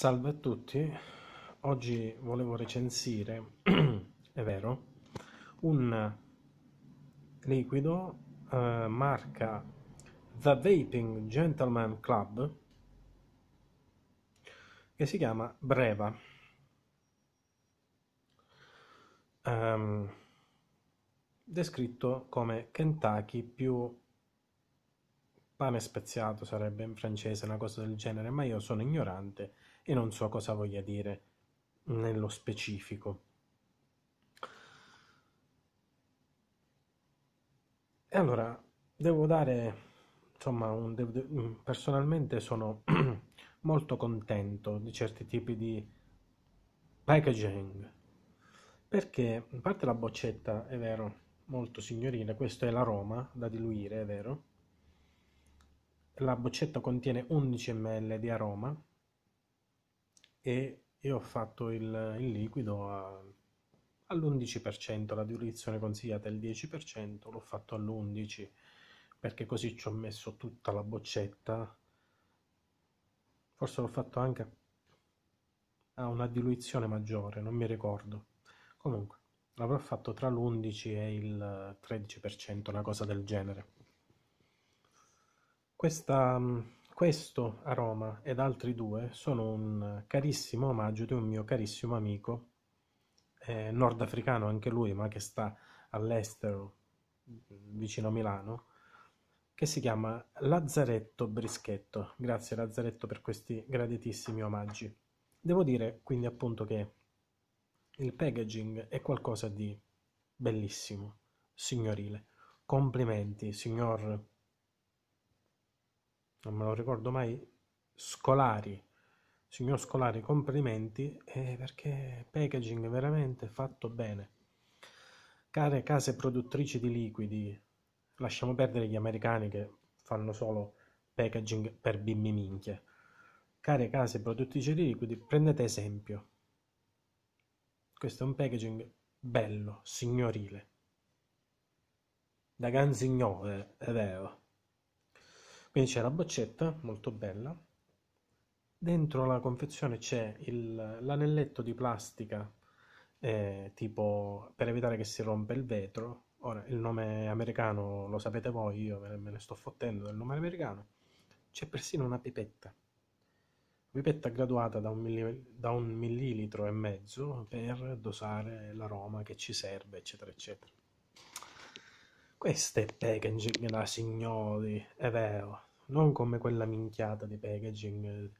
Salve a tutti, oggi volevo recensire, è vero, un liquido eh, marca The Vaping Gentleman Club che si chiama Breva. Um, descritto come Kentucky più Pane speziato sarebbe in francese una cosa del genere, ma io sono ignorante e non so cosa voglia dire nello specifico. E allora devo dare, insomma, un, de, mm, personalmente sono molto contento di certi tipi di packaging perché a parte la boccetta è vero molto signorina, questo è l'aroma da diluire è vero la boccetta contiene 11 ml di aroma e io ho fatto il, il liquido all'11%, la diluizione consigliata è il 10%, l'ho fatto all'11% perché così ci ho messo tutta la boccetta, forse l'ho fatto anche a una diluizione maggiore, non mi ricordo. Comunque, l'avrò fatto tra l'11 e il 13%, una cosa del genere. Questa, mm, questo aroma ed altri due sono un carissimo omaggio di un mio carissimo amico eh, nordafricano anche lui, ma che sta all'estero, mm, vicino a Milano, che si chiama Lazzaretto Brischetto. Grazie Lazzaretto per questi graditissimi omaggi. Devo dire quindi appunto che il packaging è qualcosa di bellissimo, signorile. Complimenti, signor non me lo ricordo mai, Scolari. Signor Scolari, complimenti eh, perché packaging veramente fatto bene. Care case produttrici di liquidi, lasciamo perdere gli americani che fanno solo packaging per bimbi minchie. Care case produttrici di liquidi, prendete esempio. Questo è un packaging bello, signorile. Da gran signore, eh, è vero. Quindi c'è la boccetta, molto bella. Dentro la confezione c'è il, l'anelletto di plastica, eh, tipo per evitare che si rompa il vetro. Ora, il nome americano lo sapete voi, io me ne sto fottendo del nome americano. C'è persino una pipetta pipetta graduata da un, milli, da un, millilitro e mezzo per dosare l'aroma che ci serve, eccetera, eccetera. Questo è packaging da signori, è vero non come quella minchiata di packaging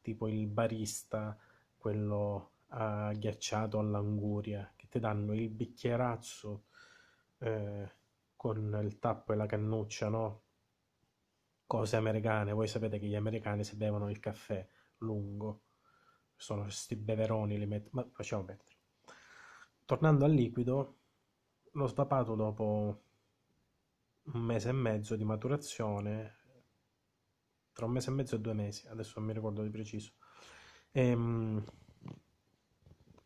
tipo il barista, quello uh, all'anguria, che ti danno il bicchierazzo eh, con il tappo e la cannuccia, no? Cose americane, voi sapete che gli americani si bevono il caffè lungo, sono questi beveroni, li mettono, ma facciamo perdere. Tornando al liquido, l'ho svapato dopo un mese e mezzo di maturazione tra un mese e mezzo e due mesi, adesso non mi ricordo di preciso. Ehm,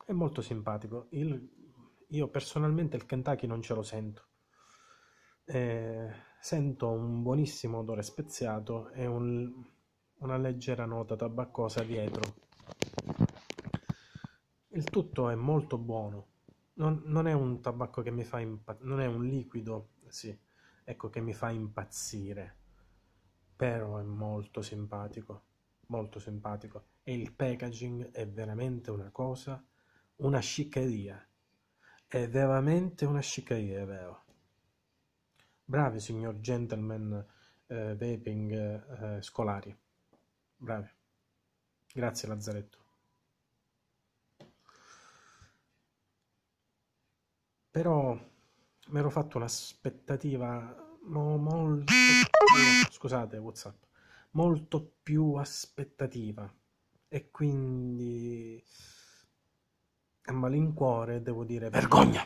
è molto simpatico. Il, io personalmente il Kentucky non ce lo sento. Eh, sento un buonissimo odore speziato e un, una leggera nota tabaccosa dietro. Il tutto è molto buono. Non, non è un tabacco che mi fa impazzire, non è un liquido, sì, ecco che mi fa impazzire però è molto simpatico, molto simpatico e il packaging è veramente una cosa, una sciccheria, è veramente una sciccheria, è vero. Bravi signor gentleman eh, vaping eh, scolari, bravi. Grazie Lazzaretto. Però mi ero fatto un'aspettativa molto scusate, WhatsApp, molto più aspettativa e quindi a malincuore devo dire vergogna.